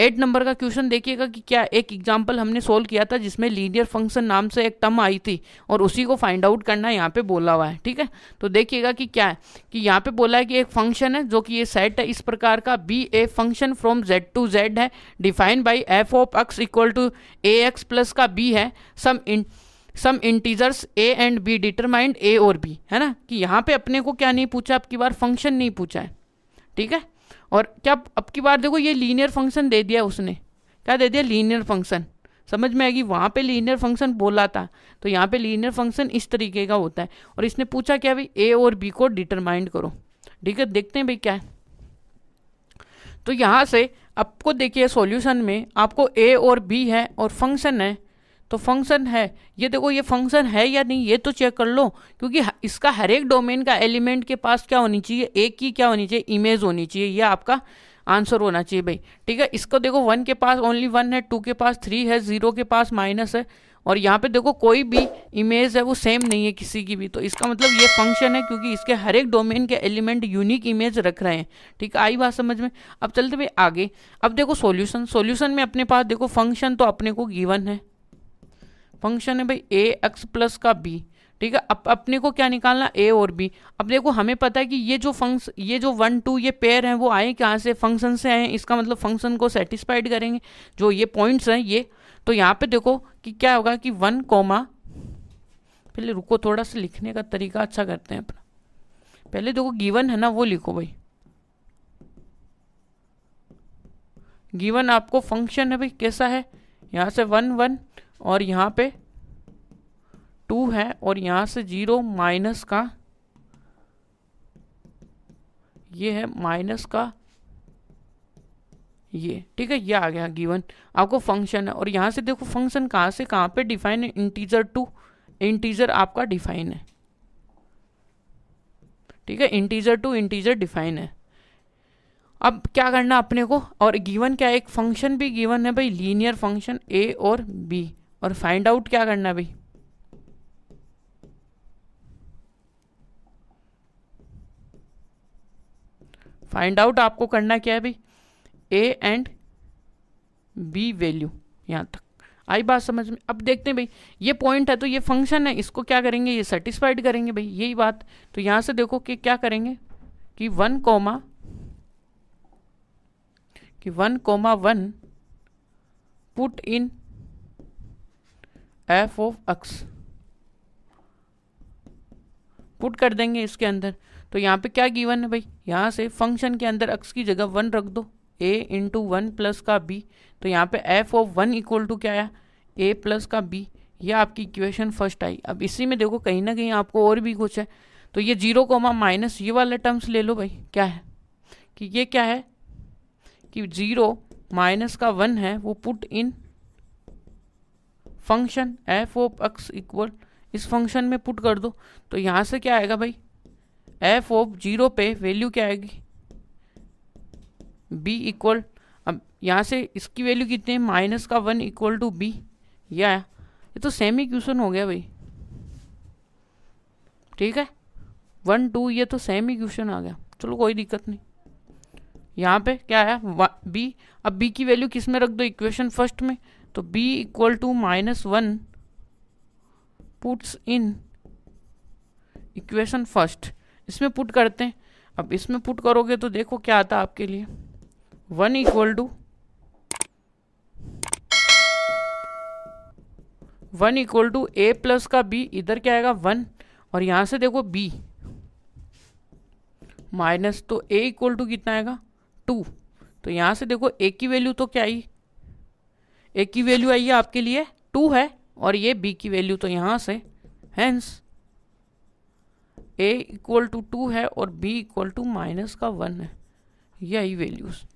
eight number का question देखिएगा कि क्या एक एग्जाम्पल हमने सोल्व किया था जिसमें लीनियर फंक्शन नाम से एक टर्म आई थी और उसी को फाइंड आउट करना यहाँ पे बोला हुआ है ठीक है तो देखिएगा कि क्या है कि यहाँ पे बोला है कि एक फंक्शन है जो कि ये सेट है इस प्रकार का B A function from Z to Z है defined by F of X equal to A X plus का बी है some in some integers A and B determined A और बी है ना कि यहाँ पे अपने को क्या नहीं पूछा आपकी बार फंक्शन नहीं पूछा है ठीक है और क्या अब की बार देखो ये लीनियर फंक्शन दे दिया उसने क्या दे दिया लीनियर फंक्शन समझ में आएगी वहाँ पे लीनियर फंक्शन बोला था तो यहाँ पे लीनियर फंक्शन इस तरीके का होता है और इसने पूछा क्या भाई ए और बी को डिटरमाइंड करो ठीक है देखते हैं भाई क्या है तो यहाँ से आपको देखिए सॉल्यूशन में आपको ए और बी है और फंक्शन है तो फंक्शन है ये देखो ये फंक्शन है या नहीं ये तो चेक कर लो क्योंकि इसका हर एक डोमेन का एलिमेंट के पास क्या होनी चाहिए एक की क्या होनी चाहिए इमेज होनी चाहिए ये आपका आंसर होना चाहिए भाई ठीक है इसको देखो वन के पास ओनली वन है टू के पास थ्री है जीरो के पास माइनस है और यहाँ पे देखो कोई भी इमेज है वो सेम नहीं है किसी की भी तो इसका मतलब ये फंक्शन है क्योंकि इसके हर एक डोमेन के एलिमेंट यूनिक इमेज रख रहे हैं ठीक है आई बात समझ में अब चलते भाई आगे अब देखो सॉल्यूशन सॉल्यूशन में अपने पास देखो फंक्शन तो अपने को गिवन है फंक्शन है भाई ए एक्स प्लस का बी ठीक है अब अपने को क्या निकालना ए और बी अब देखो हमें पता है कि ये जो फंक्स ये जो वन टू ये पेयर हैं वो आए कहाँ से फंक्शन से आए हैं इसका मतलब फंक्शन को सेटिस्फाइड करेंगे जो ये पॉइंट्स हैं ये तो यहाँ पे देखो कि क्या होगा कि वन कोमा पहले रुको थोड़ा सा लिखने का तरीका अच्छा करते हैं अपना पहले देखो गिवन है ना वो लिखो भाई गिवन आपको फंक्शन है भाई कैसा है यहाँ से वन वन और यहाँ पे टू है और यहाँ से जीरो माइनस का ये है माइनस का ये ठीक है ये आ गया गिवन आपको फंक्शन है और यहाँ से देखो फंक्शन कहाँ से कहाँ पे डिफाइन है इंटीजर टू इंटीजर आपका डिफाइन है ठीक है इंटीजर टू इंटीजर डिफाइन है अब क्या करना अपने को और गिवन क्या एक फंक्शन भी गिवन है भाई लीनियर फंक्शन ए और बी और फाइंड आउट क्या करना भाई फाइंड आउट आपको करना क्या है भाई ए एंड बी वैल्यू यहां तक आई बात समझ में अब देखते हैं भाई ये पॉइंट है तो ये फंक्शन है इसको क्या करेंगे ये सेटिस्फाइड करेंगे भाई यही बात तो यहां से देखो कि क्या करेंगे कि वन कोमा कि one comma one put in F of X put कर देंगे इसके अंदर तो यहाँ पे क्या गिवन है भाई यहाँ से फंक्शन के अंदर अक्स की जगह वन रख दो ए इंटू वन प्लस का बी तो यहाँ पे F of one equal to क्या आया ए प्लस का बी ये आपकी इक्वेशन फर्स्ट आई अब इसी में देखो कहीं ना कहीं आपको और भी कुछ है तो ये जीरो कोमा माइनस ये वाला टर्म्स ले लो भाई क्या है कि ये क्या है कि जीरो माइनस का वन है वो put in function F of X equal इस फंक्शन में पुट कर दो तो यहाँ से क्या आएगा भाई एफ ऑफ जीरो पे वैल्यू क्या आएगी बी इक्वल अब यहाँ से इसकी वैल्यू कितनी है माइनस का वन इक्वल टू बी या ये तो सेम ही क्वेश्चन हो गया भाई ठीक है वन टू ये तो सेम ही क्वेश्चन आ गया चलो कोई दिक्कत नहीं यहाँ पे क्या आया बी अब बी की वैल्यू किस में रख दो इक्वेशन फर्स्ट में तो b equal to minus one puts in equation first इसमें पुट करते हैं अब इसमें पुट करोगे तो देखो क्या आता आपके लिए one equal to one equal to A plus का बी इधर क्या आएगा वन और यहां से देखो बी माइनस तो ए इक्वल टू कितना आएगा टू तो यहां से देखो ए की वैल्यू तो क्या आई ए की वैल्यू आई है आपके लिए टू है और ये बी की वैल्यू तो यहाँ से hence A equal to two है और बी इक्वल टू माइनस का वन है आई वैल्यूज